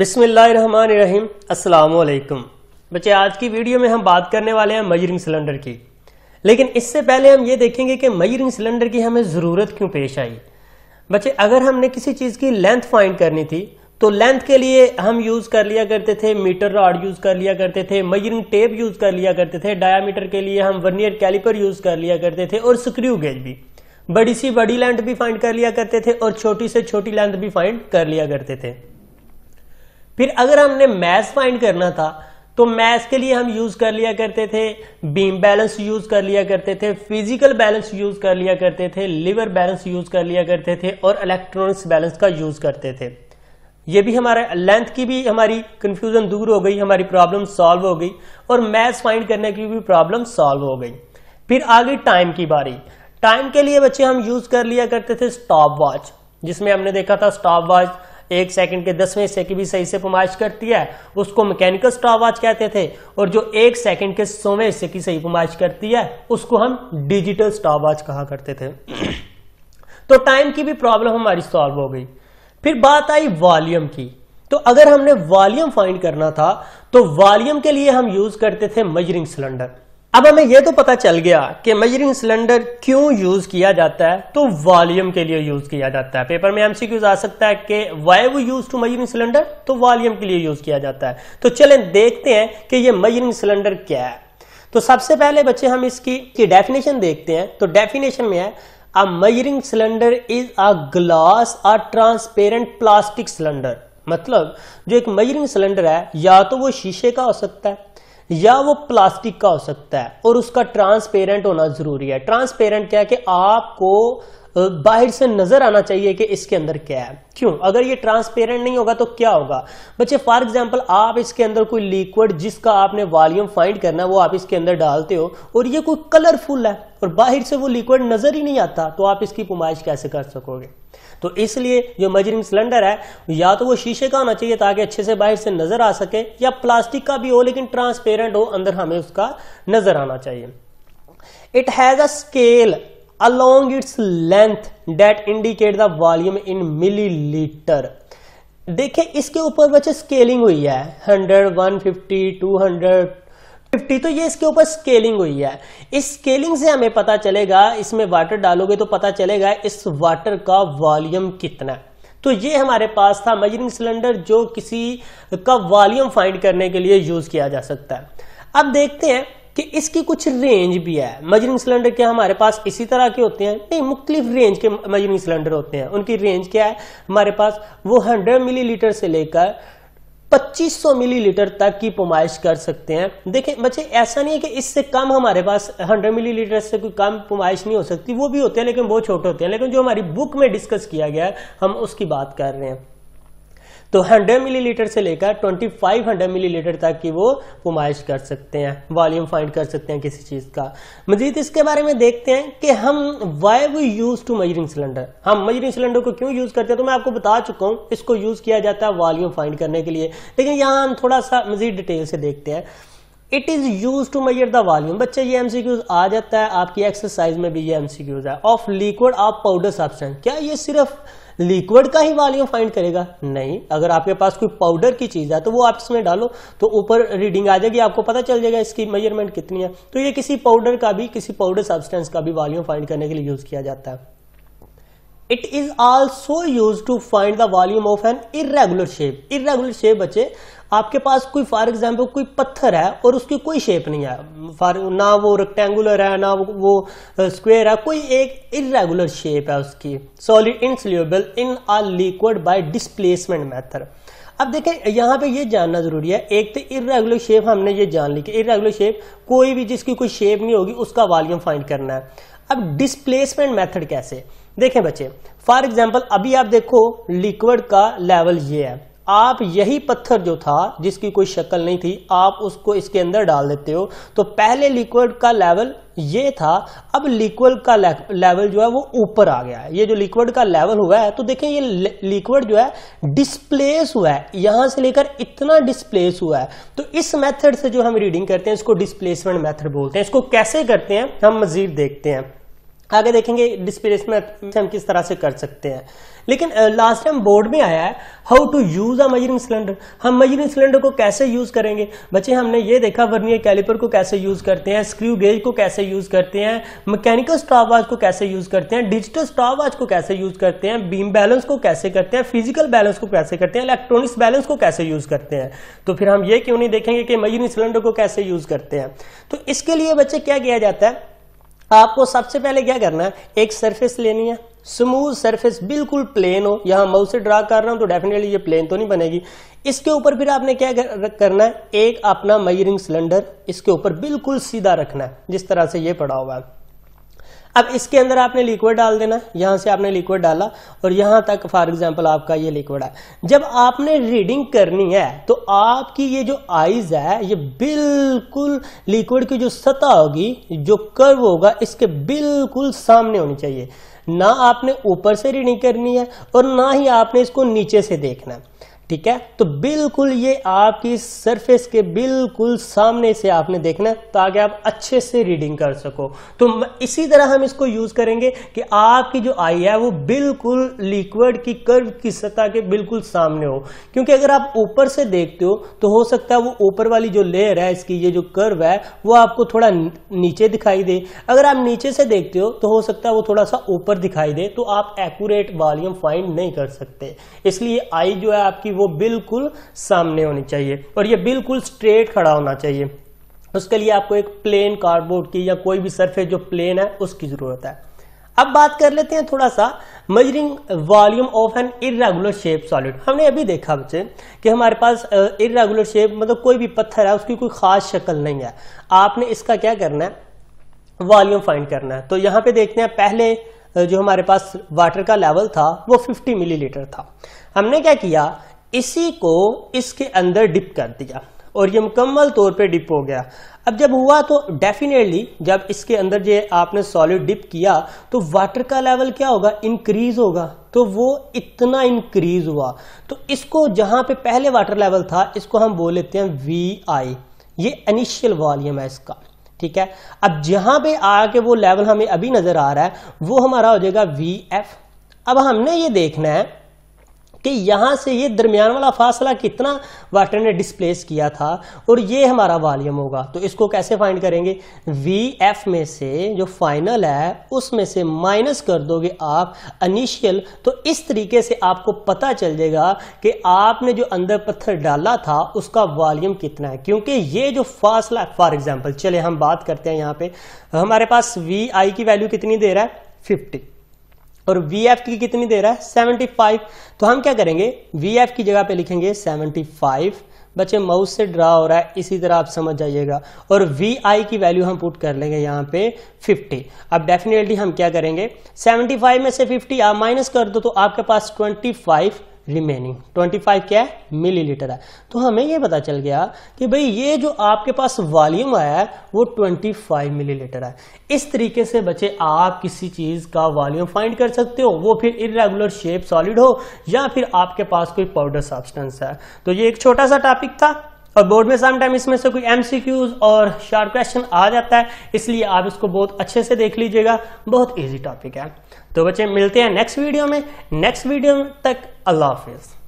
बिसमीम् अल्लाम बच्चे आज की वीडियो में हम बात करने वाले हैं मयरिंग सिलेंडर की लेकिन इससे पहले हम ये देखेंगे कि मयरिंग सिलेंडर की हमें ज़रूरत क्यों पेश आई बच्चे अगर हमने किसी चीज़ की लेंथ फाइंड करनी थी तो लेंथ के लिए हम यूज़ कर लिया करते थे मीटर रॉड यूज़ कर लिया करते थे मयरिंग टेप यूज़ कर लिया करते थे डायामीटर के लिए हम वर्नियर कैलिपर यूज़ कर लिया करते थे और स्क्रू गेज भी बड़ी सी बड़ी लेंथ भी फाइंड कर लिया करते थे और छोटी से छोटी लेंथ भी फाइंड कर लिया करते थे फिर अगर हमने मैथ फाइंड करना था तो मैथ के लिए हम यूज कर लिया करते थे बीम बैलेंस यूज कर लिया करते थे फिजिकल बैलेंस यूज कर लिया करते थे लिवर बैलेंस यूज कर लिया करते थे और इलेक्ट्रॉनिक्स बैलेंस का यूज करते थे ये भी हमारा लेंथ की भी हमारी कंफ्यूजन दूर हो गई हमारी प्रॉब्लम सॉल्व हो गई और मैथ फाइंड करने की भी प्रॉब्लम सॉल्व हो गई फिर आ गई टाइम की बारी टाइम के लिए बच्चे हम यूज कर लिया करते थे स्टॉप वॉच जिसमें हमने देखा था स्टॉप वॉच एक सेकंड के दसवें हिस्से की भी सही से पुमाइश करती है उसको मैकेनिकल स्टॉप वॉच कहते थे और जो एक सेकंड के सोवें हिस्से की सही पुमाइश करती है उसको हम डिजिटल स्टॉप वॉच कहा करते थे तो टाइम की भी प्रॉब्लम हमारी सॉल्व हो गई फिर बात आई वॉल्यूम की तो अगर हमने वॉल्यूम फाइंड करना था तो वॉल्यूम के लिए हम यूज करते थे मेजरिंग सिलेंडर अब हमें यह तो पता चल गया कि मेजरिंग सिलेंडर क्यों यूज किया जाता है तो वॉल्यूम के लिए यूज किया जाता है पेपर में एमसीक्यूज आ सकता है कि वाई वो यूज टू मेजरिंग सिलेंडर तो वॉल्यूम के लिए यूज किया जाता है तो चलें देखते हैं कि ये मेजरिंग सिलेंडर क्या है तो सबसे पहले बच्चे हम इसकी की डेफिनेशन देखते हैं तो डेफिनेशन में है a measuring cylinder is a glass a transparent plastic cylinder मतलब जो एक मेजरिंग सिलेंडर है या तो वो शीशे का हो सकता है या वो प्लास्टिक का हो सकता है और उसका ट्रांसपेरेंट होना जरूरी है ट्रांसपेरेंट क्या है कि आपको बाहर से नजर आना चाहिए कि इसके अंदर क्या है क्यों अगर ये ट्रांसपेरेंट नहीं होगा तो क्या होगा बच्चे फॉर एग्जाम्पल आप इसके अंदर कोई लिक्विड जिसका आपने वॉल्यूम फाइंड करना है वो आप इसके अंदर डालते हो और ये कोई कलरफुल है और बाहर से वो लिक्विड नजर ही नहीं आता तो आप इसकी पुमाइश कैसे कर सकोगे तो इसलिए जो मेजरिंग सिलेंडर है या तो वो शीशे का होना चाहिए ताकि अच्छे से बाहर से नजर आ सके या प्लास्टिक का भी हो लेकिन ट्रांसपेरेंट हो अंदर हमें उसका नजर आना चाहिए it has a scale along its length that indicate the volume in milliliter देखिए इसके ऊपर बच्चे स्केलिंग हुई है 100, 150, 200, 50 तो ये इसके ऊपर स्केलिंग हुई है इस स्केलिंग से हमें पता चलेगा इसमें वाटर डालोगे तो पता चलेगा इस वाटर का वॉल्यूम कितना है तो ये हमारे पास था मजरिंग सिलेंडर जो किसी का वॉल्यूम फाइंड करने के लिए यूज किया जा सकता है अब देखते हैं कि इसकी कुछ रेंज भी है मजरिंग सिलेंडर क्या हमारे पास इसी तरह के होते हैं नहीं मुख्तलिफ रेंज के मजरिंग सिलेंडर होते हैं उनकी रेंज क्या है हमारे पास वो हंड्रेड मिलीलीटर से लेकर 2500 मिलीलीटर तक की पुमाइश कर सकते हैं देखें बच्चे ऐसा नहीं है कि इससे कम हमारे पास 100 मिलीलीटर से कोई कम पुमाइश नहीं हो सकती वो भी होते हैं लेकिन वो छोटे होते हैं लेकिन जो हमारी बुक में डिस्कस किया गया है हम उसकी बात कर रहे हैं तो 100 मिलीलीटर से लेकर 2500 मिलीलीटर तक की वो पुमाइश कर सकते हैं वॉल्यूम फाइंड कर सकते हैं किसी चीज़ का मजीद इसके बारे में देखते हैं कि हम why we use to measuring cylinder हम मजरिंग सिलेंडर को क्यों यूज़ करते हैं तो मैं आपको बता चुका हूँ इसको यूज़ किया जाता है वॉल्यूम फाइंड करने के लिए लेकिन यहाँ हम थोड़ा सा मजीद डिटेल से देखते हैं it is use to measure the volume बच्चे ये एमसीक्यूज आ जाता है आपकी एक्सरसाइज में भी ये एमसीक्यूज है of liquid of powder substance क्या ये सिर्फ लिक्विड का ही वॉल्यूम फाइंड करेगा नहीं अगर आपके पास कोई पाउडर की चीज़ है तो वो आप इसमें डालो तो ऊपर रीडिंग आ जाएगी आपको पता चल जाएगा इसकी मेजरमेंट कितनी है तो ये किसी पाउडर का भी किसी पाउडर सब्सटेंस का भी वॉल्यूम फाइंड करने के लिए यूज़ किया जाता है it is also use to find the volume of an irregular shape irregular shape बच्चे आपके पास कोई फॉर एग्जाम्पल कोई पत्थर है और उसकी कोई शेप नहीं है फॉर ना वो रेक्टेंगुलर है ना वो स्क्वेयर uh, है कोई एक इरेगुलर शेप है उसकी solid insoluble in a liquid by displacement method अब देखें यहाँ पे ये जानना जरूरी है एक तो इरेगुलर शेप हमने ये जान ली कि इरेगुलर शेप कोई भी जिसकी कोई शेप नहीं होगी उसका वॉल्यूम फाइंड करना है अब डिस्प्लेसमेंट मेथड कैसे देखें बच्चे फॉर एग्जाम्पल अभी आप देखो लिक्विड का लेवल ये है आप यही पत्थर जो था जिसकी कोई शक्ल नहीं थी आप उसको इसके अंदर डाल देते हो तो पहले लिक्विड का लेवल ये था अब लिक्विड का लेवल जो है वो ऊपर आ गया है ये जो लिक्विड का लेवल हुआ है तो देखें ये लिक्विड जो है डिस्प्लेस हुआ है यहां से लेकर इतना डिस्प्लेस हुआ है तो इस मेथड से जो हम रीडिंग करते हैं इसको डिस्प्लेसमेंट मेथड बोलते हैं इसको कैसे करते हैं हम मजीद देखते हैं आगे देखेंगे डिस्प्लेसमेंट हम किस तरह से कर सकते हैं लेकिन लास्ट टाइम बोर्ड में आया है how to use a measuring cylinder हम मजरिंग सिलेंडर को कैसे यूज करेंगे बच्चे हमने ये देखा वर्नियर कैलिपर को कैसे यूज करते हैं स्क्रू गेज को कैसे यूज करते हैं मैकेनिकल स्टॉप वॉच को कैसे यूज करते हैं डिजिटल स्टॉप वॉच को कैसे यूज करते हैं बीम बैलेंस को कैसे करते हैं फिजिकल बैलेंस को कैसे करते हैं इलेक्ट्रॉनिक्स बैलेंस को कैसे यूज करते हैं तो फिर हम ये क्यों नहीं देखेंगे कि मजरिंग सिलेंडर को कैसे यूज करते हैं तो इसके लिए बच्चे क्या किया जाता है आपको सबसे पहले क्या करना है एक सरफेस लेनी है स्मूथ सरफेस बिल्कुल प्लेन हो यहां मऊ से ड्रा कर रहा हूं तो डेफिनेटली ये प्लेन तो नहीं बनेगी इसके ऊपर फिर आपने क्या करना है एक अपना मयरिंग सिलेंडर इसके ऊपर बिल्कुल सीधा रखना है जिस तरह से ये पड़ा हुआ है अब इसके अंदर आपने लिक्विड डाल देना यहाँ से आपने लिक्विड डाला और यहाँ तक फॉर एग्जाम्पल आपका ये लिक्विड है जब आपने रीडिंग करनी है तो आपकी ये जो आइज है ये बिल्कुल लिक्विड की जो सतह होगी जो कर्व होगा इसके बिल्कुल सामने होनी चाहिए ना आपने ऊपर से रीडिंग करनी है और ना ही आपने इसको नीचे से देखना है ठीक है तो बिल्कुल ये आपकी सरफेस के बिल्कुल सामने से आपने देखना ताकि आप अच्छे से रीडिंग कर सको तो इसी तरह हम इसको यूज करेंगे कि आपकी जो आई है वो बिल्कुल लिक्विड की कर्व की सतह के बिल्कुल सामने हो क्योंकि अगर आप ऊपर से देखते हो तो हो सकता है वो ऊपर वाली जो लेयर है इसकी ये जो कर्व है वो आपको थोड़ा नीचे दिखाई दे अगर आप नीचे से देखते हो तो हो सकता है वो थोड़ा सा ऊपर दिखाई दे तो आप एकट वॉल्यूम फाइंड नहीं कर सकते इसलिए आई जो है आपकी वो बिल्कुल सामने होनी चाहिए और ये बिल्कुल स्ट्रेट खड़ा होना चाहिए उसके लिए आपको एक प्लेन कार्डबोर्ड की या कोई भी सरफेस जो प्लेन है उसकी ज़रूरत है अब बात कर लेते हैं थोड़ा सा measuring volume of an irregular shape solid हमने अभी देखा बच्चे कि हमारे पास इरेगुलर शेप मतलब कोई भी पत्थर है उसकी कोई खास शक्ल नहीं है आपने इसका क्या करना है वॉल्यूम फाइंड करना है तो यहां पे देखते हैं पहले जो हमारे पास वाटर का लेवल था वो 50 मिलीलीटर था हमने क्या किया इसी को इसके अंदर डिप कर दिया और ये मुकम्मल तौर पे डिप हो गया अब जब हुआ तो डेफिनेटली जब इसके अंदर जो आपने सॉलिड डिप किया तो वाटर का लेवल क्या होगा इंक्रीज होगा तो वो इतना इंक्रीज हुआ तो इसको जहां पे पहले वाटर लेवल था इसको हम बोल लेते हैं वी आई ये इनिशियल वॉल्यूम है इसका ठीक है अब जहां पे आके वो लेवल हमें अभी नज़र आ रहा है वो हमारा हो जाएगा वी एफ अब हमने ये देखना है कि यहाँ से ये दरमियान वाला फासला कितना वाटर ने डिस्प्लेस किया था और ये हमारा वॉल्यूम होगा तो इसको कैसे फाइंड करेंगे वी एफ में से जो फाइनल है उसमें से माइनस कर दोगे आप अनिशियल तो इस तरीके से आपको पता चल जाएगा कि आपने जो अंदर पत्थर डाला था उसका वॉल्यूम कितना है क्योंकि ये जो फासला फॉर एग्जाम्पल चले हम बात करते हैं यहाँ पे हमारे पास वी आई की वैल्यू कितनी दे रहा है फिफ्टी और वी एफ की कितनी दे रहा है सेवनटी फाइव तो हम क्या करेंगे वी एफ की जगह पे लिखेंगे सेवनटी फाइव बच्चे माउस से ड्रा हो रहा है इसी तरह आप समझ जाइएगा और वी आई की वैल्यू हम पुट कर लेंगे यहाँ पे 50 अब डेफिनेटली हम क्या करेंगे 75 में से 50 आप माइनस कर दो तो आपके पास 25 रिमेनिंग 25 क्या है मिलीलीटर है तो हमें ये पता चल गया कि भाई ये जो आपके पास वॉल्यूम आया है वो 25 मिलीलीटर है इस तरीके से बचे आप किसी चीज़ का वॉल्यूम फाइंड कर सकते हो वो फिर इरेगुलर शेप सॉलिड हो या फिर आपके पास कोई पाउडर सब्सटेंस है तो ये एक छोटा सा टॉपिक था और बोर्ड में टाइम इसमें से कोई एमसीक्यूज और शार्प क्वेश्चन आ जाता है इसलिए आप इसको बहुत अच्छे से देख लीजिएगा बहुत ईजी टॉपिक है तो बच्चे मिलते हैं नेक्स्ट वीडियो में नेक्स्ट वीडियो तक अल्लाह हाफिज़